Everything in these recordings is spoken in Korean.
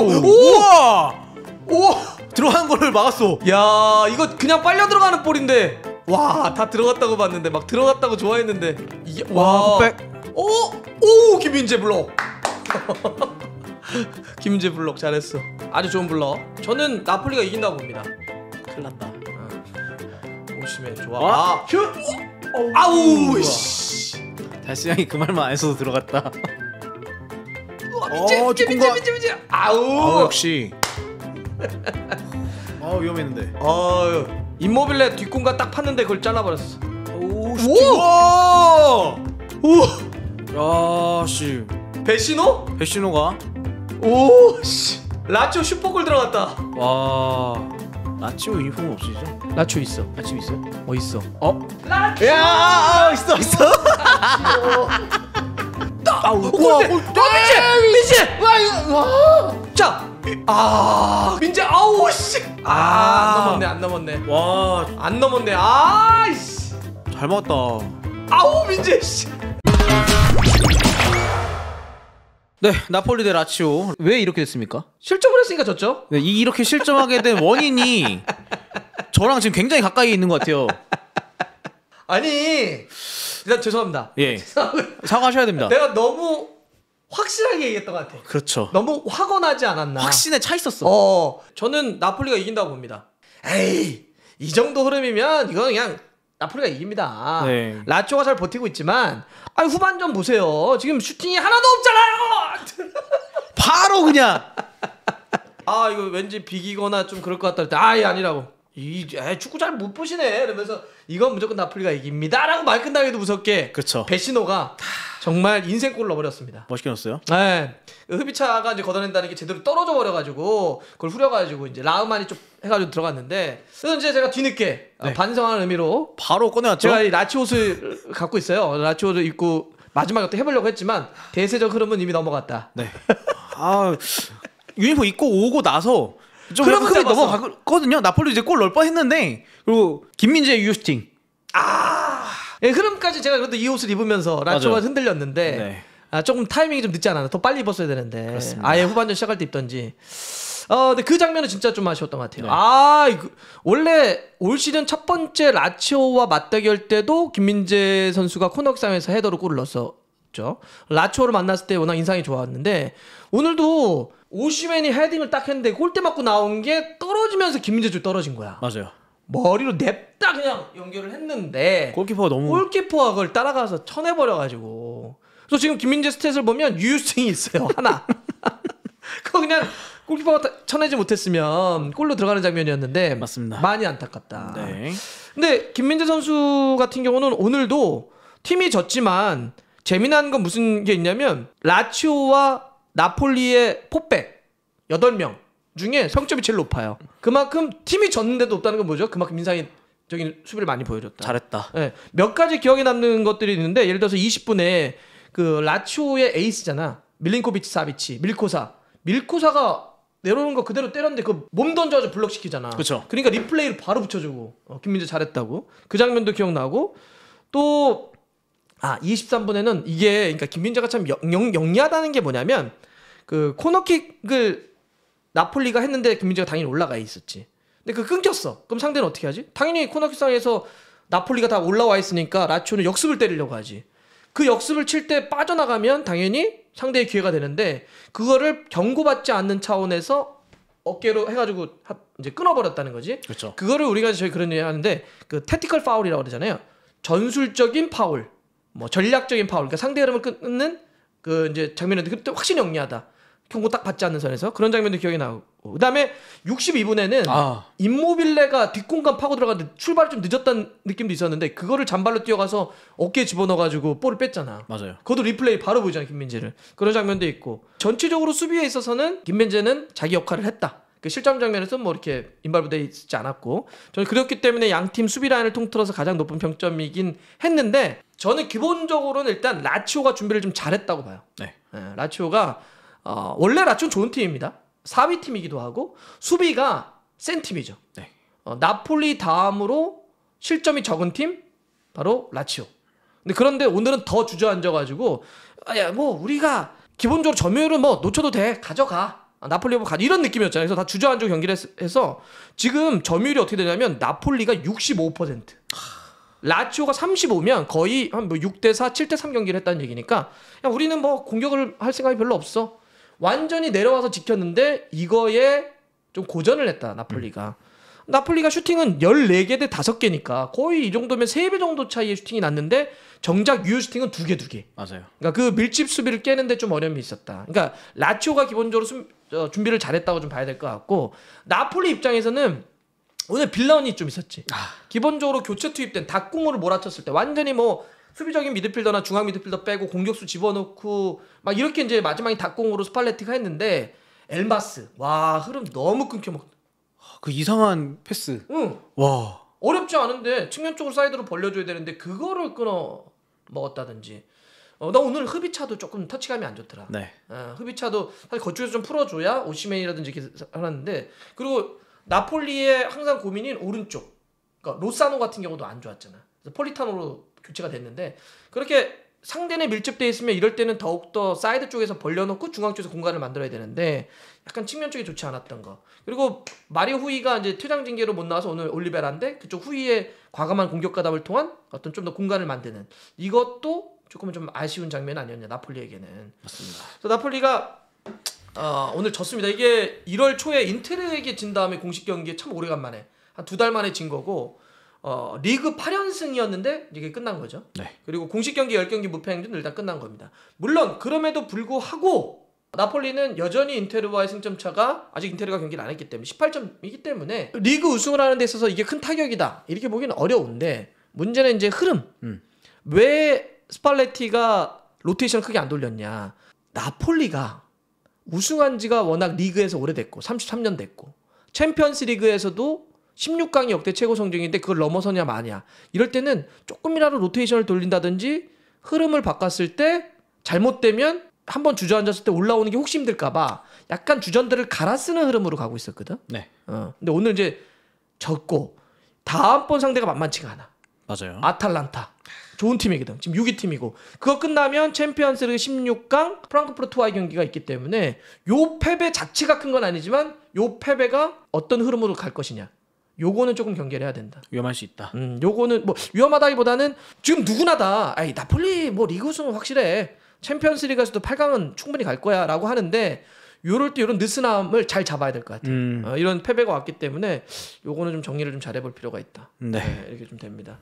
우와! 오! 들어간 거를 막았어. 야, 이거 그냥 빨려 들어가는 볼인데. 와, 다 들어갔다고 봤는데 막 들어갔다고 좋아했는데. 이게 와. 백 오! 오, 김민재 블록 김민재 블록 잘했어. 아주 좋은 블록 저는 나폴리가 이긴다고 봅니다. 큰일 났다. 오심해 좋아. 아, 아. 휴! 아우, 아우 씨. 달스 형이 그 말만 안 써도 들어갔다. 민재 어, 민재 민재 민재 민 아우 역시 아 위험했는데 어 인모빌레 뒷공간 딱 팠는데 그걸 잘라버렸어 오 오! 오 야씨 배신호? 배신호가 오씨 라치오 슈퍼골 들어갔다 와 라치오 유니폼 없으시죠? 라치오 있어 라치오 있어? 아, 어 있어 어? 라치오 야 아, 아, 있어 있어 어, 어, 아, 우와. 네, 어, 민지! 민지! 와, 이거, 자! 아, 민지, 아우, 씨! 아, 아, 안 넘었네, 안 넘었네. 와, 안 넘었네. 아, 씨! 잘 먹었다. 아우, 민지, 씨! 네, 나폴리 대 라치오. 왜 이렇게 됐습니까? 실점을 했으니까 졌죠? 네, 이렇게 실점하게 된 원인이 저랑 지금 굉장히 가까이 있는 것 같아요. 아니 일단 죄송합니다. 예. 사과하셔야 됩니다. 내가 너무 확실하게 얘기했던 것 같아. 그렇죠. 너무 확언하지 않았나. 확신에 차 있었어. 어, 저는 나폴리가 이긴다고 봅니다. 에이, 이 정도 흐름이면 이건 그냥 나폴리가 이깁니다. 네. 라초가 잘 버티고 있지만, 아 후반전 보세요. 지금 슈팅이 하나도 없잖아요. 바로 그냥. 아 이거 왠지 비기거나 좀 그럴 것 같다 할 때, 아예 아니라고. 이 에, 축구 잘 못 보시네 이러면서 이건 무조건 나폴리가 이깁니다라고 말 끝나기도 무섭게 그렇죠. 베시노가 정말 인생골을 넣어버렸습니다. 멋있게 넣었어요. 네, 그 흡입차가 이제 걷어낸다는 게 제대로 떨어져 버려가지고 그걸 후려가지고 이제 라흐만이 좀 해가지고 들어갔는데 그래서 이제 제가 뒤늦게 어, 네. 반성하는 의미로 바로 꺼내왔죠. 제가 이 라치옷을 갖고 있어요. 라치옷을 입고 마지막에 또 해보려고 했지만 대세적 흐름은 이미 넘어갔다. 네. 아 유니폼 입고 오고 나서 그럼 크게 넘어가거든요. 나폴리 이제 골 넣을 뻔했는데 그리고 김민재 유스팅. 아. 예, 흐름까지 제가 그래도 이 옷을 입으면서 라초가 흔들렸는데 네. 아, 조금 타이밍이 좀 늦지 않았나. 더 빨리 입었어야 되는데. 그렇습니다. 아예 후반전 시작할 때 입던지. 어, 근데 그 장면은 진짜 좀 아쉬웠던 것 같아요. 네. 아, 이거, 원래 올 시즌 첫 번째 라치오와 맞대결 때도 김민재 선수가 코너 상에서 헤더로 골을 넣었어 있죠. 라초를 만났을 때 워낙 인상이 좋았는데 오늘도 오시맨이 헤딩을 딱 했는데 골대 맞고 나온 게 떨어지면서 김민재쪽 떨어진 거야. 맞아요. 머리로 냅다 그냥 연결을 했는데 골키퍼가 너무 골키퍼가 그걸 따라가서 쳐내버려가지고 그래서 지금 김민재 스탯을 보면 유유증이 있어요 하나 그거 그냥 골키퍼가 쳐내지 못했으면 골로 들어가는 장면이었는데 맞습니다. 많이 안타깝다. 네. 근데 김민재 선수 같은 경우는 오늘도 팀이 졌지만 재미난 건 무슨 게 있냐면 라치오와 나폴리의 포백 8명 중에 성점이 제일 높아요. 그만큼 팀이 졌는데도 없다는 건 뭐죠? 그만큼 인상적인 수비를 많이 보여줬다. 잘했다. 네. 몇 가지 기억에 남는 것들이 있는데 예를 들어서 20분에 그 라치오의 에이스잖아. 밀린코비치 사비치, 밀코사. 밀코사가 내려오는 거 그대로 때렸는데 그 몸 던져가지고 블럭 시키잖아. 그쵸 그러니까 리플레이를 바로 붙여주고 어, 김민재 잘했다고 그 장면도 기억나고 또아 23분에는 이게 그러니까 김민재가 참 영, 리하다는게 뭐냐면 그 코너킥을 나폴리가 했는데 김민재가 당연히 올라가 있었지. 근데 그 끊겼어. 그럼 상대는 어떻게 하지? 당연히 코너킥 상에서 나폴리가 다 올라와 있으니까 라치오는 역습을 때리려고 하지. 그 역습을 칠 때 빠져나가면 당연히 상대의 기회가 되는데 그거를 경고받지 않는 차원에서 어깨로 해가지고 이제 끊어버렸다는 거지. 그렇죠. 그거를 우리가 저희 그런 얘기 하는데 그 테티컬 파울이라고 그러잖아요. 전술적인 파울. 뭐 전략적인 파울, 그러니까 상대 흐름을 끊는 그 이제 장면인데 그때 확실히 영리하다. 경고 딱 받지 않는 선에서 그런 장면도 기억이 나고 그다음에 62분에는 아. 인모빌레가 뒷공간 파고 들어가는데 출발이 좀 늦었다는 느낌도 있었는데 그거를 잔발로 뛰어가서 어깨 집어넣어가지고 볼을 뺐잖아. 맞아요. 그것도 리플레이 바로 보이잖아 김민재를. 그런 장면도 있고 전체적으로 수비에 있어서는 김민재는 자기 역할을 했다. 그 실점 장면에서 는뭐 이렇게 인발부돼 있지 않았고 저는 그렇기 때문에 양 팀 수비 라인을 통틀어서 가장 높은 평점이긴 했는데 저는 기본적으로는 일단 라치오가 준비를 좀 잘했다고 봐요. 네. 네 라치오가 어, 원래 라치오 좋은 팀입니다. 4위 팀이기도 하고 수비가 센 팀이죠. 네. 어, 나폴리 다음으로 실점이 적은 팀 바로 라치오. 근데 그런데 오늘은 더 주저앉아가지고 아야 뭐 우리가 기본적으로 점유율은 뭐 놓쳐도 돼 가져가 아, 나폴리하고 가자 이런 느낌이었잖아요. 그래서 다 주저앉고 경기를 해서 지금 점유율이 어떻게 되냐면 나폴리가 65% 라치오가 35면 거의 한 뭐 6 대 4, 7대 3 경기를 했다는 얘기니까 야, 우리는 뭐 공격을 할 생각이 별로 없어. 완전히 내려와서 지켰는데 이거에 좀 고전을 했다 나폴리가. 음. 나폴리가 슈팅은 14개 대 5개니까 거의 이 정도면 3배 정도 차이의 슈팅이 났는데 정작 유효 슈팅은 2개 2개. 맞아요. 그러니까 그 밀집 수비를 깨는데 좀 어려움이 있었다. 그러니까 라치오가 기본적으로 수, 어, 준비를 잘했다고 좀 봐야 될 것 같고 나폴리 입장에서는 오늘 빌라운이 좀 있었지. 아. 기본적으로 교체 투입된 닭공으로 몰아쳤을 때 완전히 뭐 수비적인 미드필더나 중앙 미드필더 빼고 공격수 집어넣고 막 이렇게 이제 마지막에 닭공으로 스팔레티가 했는데 엘마스 와 흐름 너무 끊겨 먹. 그 이상한 패스. 응. 와. 어렵지 않은데 측면 쪽으로 사이드로 벌려줘야 되는데 그거를 끊어 먹었다든지. 어, 나 오늘 흡이차도 조금 터치감이 안 좋더라. 네. 어, 흡이차도 사실 거쪽에서 좀 풀어줘야 오시맨이라든지 이렇게 하는데 그리고 나폴리의 항상 고민인 오른쪽. 그러니까 로사노 같은 경우도 안 좋았잖아. 폴리타노로 교체가 됐는데 그렇게 상대는 밀집돼 있으면 이럴 때는 더욱더 사이드 쪽에서 벌려놓고 중앙 쪽에서 공간을 만들어야 되는데 약간 측면 쪽이 좋지 않았던 거. 그리고 마리오 후이가 이제 퇴장 징계로 못 나와서 오늘 올리베란데 그쪽 후이의 과감한 공격 가담을 통한 어떤 좀 더 공간을 만드는 이것도 조금은 좀 아쉬운 장면 아니었냐 나폴리에게는. 맞습니다. 그래서 나폴리가 어, 오늘 졌습니다. 이게 1월 초에 인테르에게 진 다음에 공식 경기에 참 오래간만에 한 두 달 만에 진 거고 어, 리그 8연승이었는데 이게 끝난 거죠. 네. 그리고 공식 경기 10경기 무패 행진은 일단 끝난 겁니다. 물론 그럼에도 불구하고 나폴리는 여전히 인테르와의 승점 차가 아직 인테르가 경기를 안 했기 때문에 18점이기 때문에 리그 우승을 하는 데 있어서 이게 큰 타격이다. 이렇게 보기는 어려운데 문제는 이제 흐름. 음. 왜 스팔레티가 로테이션을 크게 안 돌렸냐. 나폴리가 우승한 지가 워낙 리그에서 오래됐고 33년 됐고 챔피언스 리그에서도 16강이 역대 최고 성적인데 그걸 넘어서냐 마냐. 이럴 때는 조금이라도 로테이션을 돌린다든지 흐름을 바꿨을 때 잘못되면 한번 주저앉았을 때 올라오는 게 혹시 힘들까봐 약간 주전들을 갈아쓰는 흐름으로 가고 있었거든. 네. 어. 근데 오늘 이제 졌고 다음번 상대가 만만치가 않아. 맞아요. 아탈란타. 좋은 팀이거든. 지금 6위 팀이고. 그거 끝나면 챔피언스리그 16강 프랑크푸르트와의 경기가 있기 때문에 요 패배 자체가 큰 건 아니지만 요 패배가 어떤 흐름으로 갈 것이냐. 요거는 조금 경계를 해야 된다. 위험할 수 있다. 음, 요거는 뭐 위험하다기보다는 지금 누구나 다 아이 나폴리 뭐 리그 우승은 확실해. 챔피언스리그에서도 8강은 충분히 갈 거야라고 하는데 요럴 때요런 느슨함을 잘 잡아야 될 것 같아요. 음. 어, 이런 패배가 왔기 때문에 요거는 좀 정리를 좀 잘해볼 필요가 있다. 네. 네 이렇게 좀 됩니다.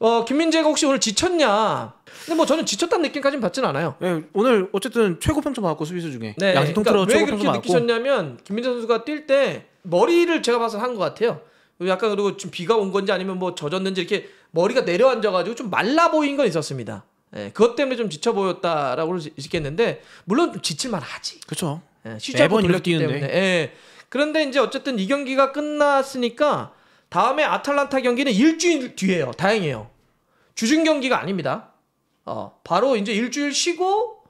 어, 김민재가 혹시 오늘 지쳤냐? 근데 뭐 저는 지쳤다는 느낌까지는 받진 않아요. 네, 오늘 어쨌든 최고 평점 받았고 수비수 중에 네, 양팀 통틀어 그러니까 왜 그렇게 받았고. 느끼셨냐면 김민재 선수가 뛸 때 머리를 제가 봐서 한 것 같아요. 약간 그리고 지금 비가 온 건지 아니면 뭐 젖었는지 이렇게 머리가 내려앉아가지고 좀 말라 보인 건 있었습니다. 예, 그것 때문에 좀 지쳐 보였다라고 있겠는데 물론 좀 지칠만 하지. 그렇죠. 예, 매번 일력 뛰는데. 예. 그런데 이제 어쨌든 이 경기가 끝났으니까 다음에 아탈란타 경기는 일주일 뒤에요. 다행이에요. 주중 경기가 아닙니다. 어, 바로 이제 일주일 쉬고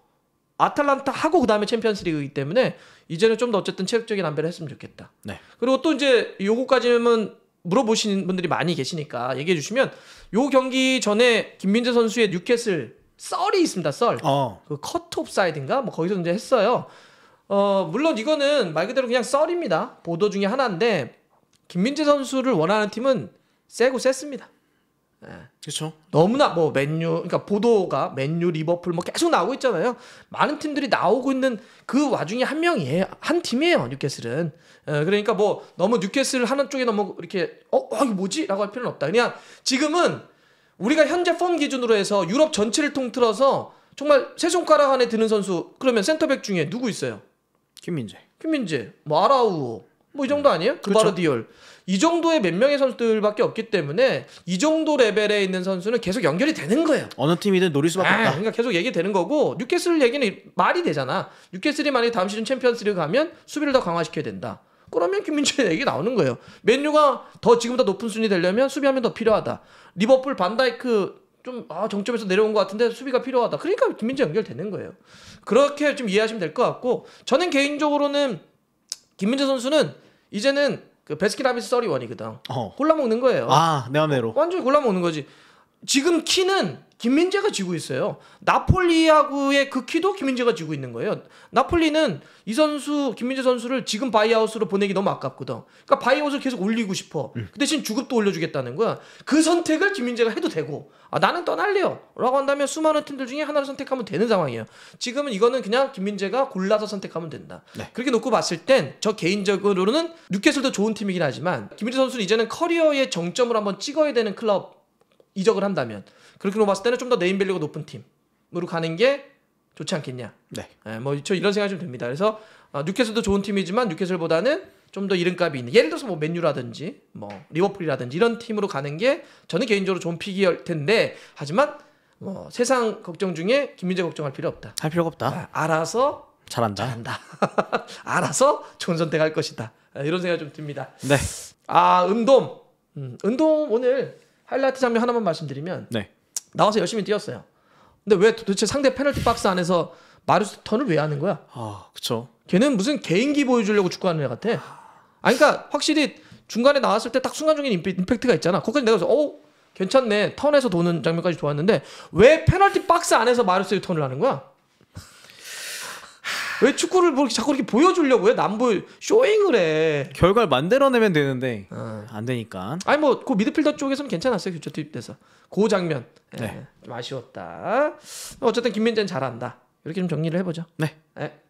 아탈란타 하고 그다음에 챔피언스 리그이기 때문에 이제는 좀 더 어쨌든 체력적인 안배를 했으면 좋겠다. 네. 그리고 또 이제 요거까지는 물어보시는 분들이 많이 계시니까 얘기해 주시면 요 경기 전에 김민재 선수의 뉴캐슬 썰이 있습니다. 썰. 어. 그 커트 옵사이드인가 뭐 거기서 이제 했어요. 어, 물론 이거는 말 그대로 그냥 썰입니다. 보도 중에 하나인데 김민재 선수를 원하는 팀은 세고 셌습니다. 예. 그렇죠. 너무나 뭐 맨유 그러니까 보도가 맨유 리버풀 뭐 계속 나오고 있잖아요. 많은 팀들이 나오고 있는 그 와중에 한 명이에요. 한 팀이에요. 뉴캐슬은. 예, 그러니까 뭐 너무 뉴캐슬 하는 쪽에 너무 이렇게 어, 어 이거 뭐지라고 할 필요는 없다. 그냥 지금은 우리가 현재 펌 기준으로 해서 유럽 전체를 통틀어서 정말 세 손가락 안에 드는 선수 그러면 센터백 중에 누구 있어요? 김민재. 김민재, 뭐아라우 뭐이 정도 아니에요? 그바로 디올. 이 정도의 몇 명의 선수들밖에 없기 때문에 이 정도 레벨에 있는 선수는 계속 연결이 되는 거예요. 어느 팀이든 노릴 수밖에 아, 없다. 그러니까 계속 얘기되는 거고 뉴캐슬 얘기는 말이 되잖아. 뉴캐슬이 만약 다음 시즌 챔피언스리 가면 수비를 더 강화시켜야 된다. 그러면 김민철 얘기 나오는 거예요. 맨유가 더 지금보다 높은 순위 되려면 수비하면 더 필요하다. 리버풀 반다이크 좀 아, 정점에서 내려온 것 같은데 수비가 필요하다. 그러니까 김민재 연결되는 거예요. 그렇게 좀 이해하시면 될 것 같고 저는 개인적으로는 김민재 선수는 이제는 그 베스킨라빈스 써리원이거든. 어. 골라 먹는 거예요. 아, 내 맘대로. 완전히 골라 먹는 거지. 지금 키는 김민재가 지고 있어요. 나폴리하고의 그 키도 김민재가 지고 있는 거예요. 나폴리는 이 선수 김민재 선수를 지금 바이아웃으로 보내기 너무 아깝거든. 그러니까 바이아웃을 계속 올리고 싶어. 음. 그 대신 주급도 올려주겠다는 거야. 그 선택을 김민재가 해도 되고 아 나는 떠날래요라고 한다면 수많은 팀들 중에 하나를 선택하면 되는 상황이에요. 지금은 이거는 그냥 김민재가 골라서 선택하면 된다. 네. 그렇게 놓고 봤을 땐 저 개인적으로는 뉴캐슬도 좋은 팀이긴 하지만 김민재 선수는 이제는 커리어의 정점을 한번 찍어야 되는 클럽. 이적을 한다면 그렇게로 봤을 때는 좀 더 네임밸류가 높은 팀으로 가는 게 좋지 않겠냐. 네. 네 예, 뭐저 이런 생각이 좀 듭니다. 그래서 어, 뉴캐슬도 좋은 팀이지만 뉴캐슬보다는 좀 더 이름값이 있는 예를 들어서 뭐 맨유라든지 뭐 리버풀이라든지 이런 팀으로 가는 게 저는 개인적으로 좋은 픽일 이 텐데 하지만 뭐 세상 걱정 중에 김민재 걱정할 필요 없다. 할 필요가 없다. 아, 알아서 잘한다. 잘한다. 알아서 좋은 선택할 것이다. 아, 이런 생각이 좀 듭니다. 네. 아 은돔. 음, 은돔 오늘 하이라이트 장면 하나만 말씀드리면 네. 나와서 열심히 뛰었어요. 근데 왜 도대체 상대 페널티 박스 안에서 마르스 턴을 왜 하는 거야? 아, 그쵸. 걔는 무슨 개인기 보여주려고 축구하는 애 같아. 아, 그러니까 확실히 중간에 나왔을 때 딱 순간적인 임팩, 트가 있잖아. 거기까지 내가 서어 괜찮네. 턴에서 도는 장면까지 좋았는데 왜 페널티 박스 안에서 마르스 턴을 하는 거야? 왜 축구를 뭐 자꾸 이렇게 보여주려고 해? 남부 쇼잉을 해. 결과를 만들어내면 되는데. 아. 안 되니까. 아니 뭐 그 미드필더 쪽에서는 괜찮았어요 교체 투입돼서 그 장면 예, 네. 네. 좀 아쉬웠다. 어쨌든 김민재는 잘한다. 이렇게 좀 정리를 해보죠. 네. 네.